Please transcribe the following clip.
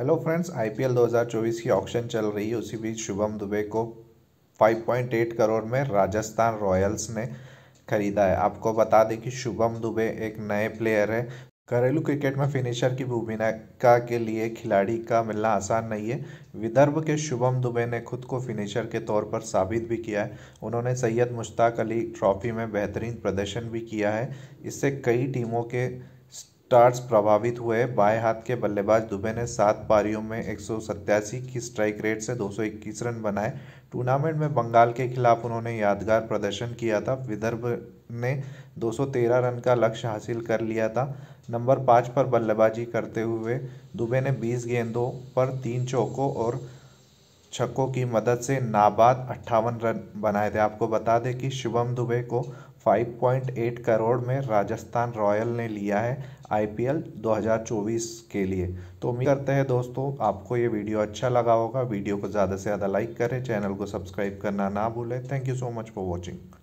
hello friends IPL 2024 की auction चल रही है उसी बीच शुभम दुबे को 5.8 करोड़ में राजस्थान रॉयल्स ने खरीदा है आपको बता दें कि शुभम दुबे एक नए प्लेयर है घरेलू क्रिकेट में फिनिशर की भूमिका के लिए खिलाड़ी का मिलना आसान नहीं है विदर्भ के शुभम दुबे ने खुद को फिनिशर के तौर पर साबित भी किया है उन्होंने सैयद मुश्ताक अली ट्रॉफी में बेहतरीन प्रदर्शन भी किया है इससे कई टीमों के स्टार्स प्रभावित हुए बाएं हाथ के बल्लेबाज दुबे ने सात पारियों में एक की स्ट्राइक रेट से 221 रन बनाए टूर्नामेंट में बंगाल के खिलाफ उन्होंने यादगार प्रदर्शन किया था विदर्भ ने 213 रन का लक्ष्य हासिल कर लिया था नंबर पाँच पर बल्लेबाजी करते हुए दुबे ने 20 गेंदों पर तीन चौकों और छक्कों की मदद से नाबाद अट्ठावन रन बनाए थे आपको बता दें कि शुभम दुबे को 5.8 करोड़ में राजस्थान रॉयल ने लिया है आईपीएल 2024 के लिए तो उम्मीद करते हैं दोस्तों आपको ये वीडियो अच्छा लगा होगा वीडियो को ज़्यादा से ज़्यादा लाइक करें चैनल को सब्सक्राइब करना ना भूलें thank you so much for watching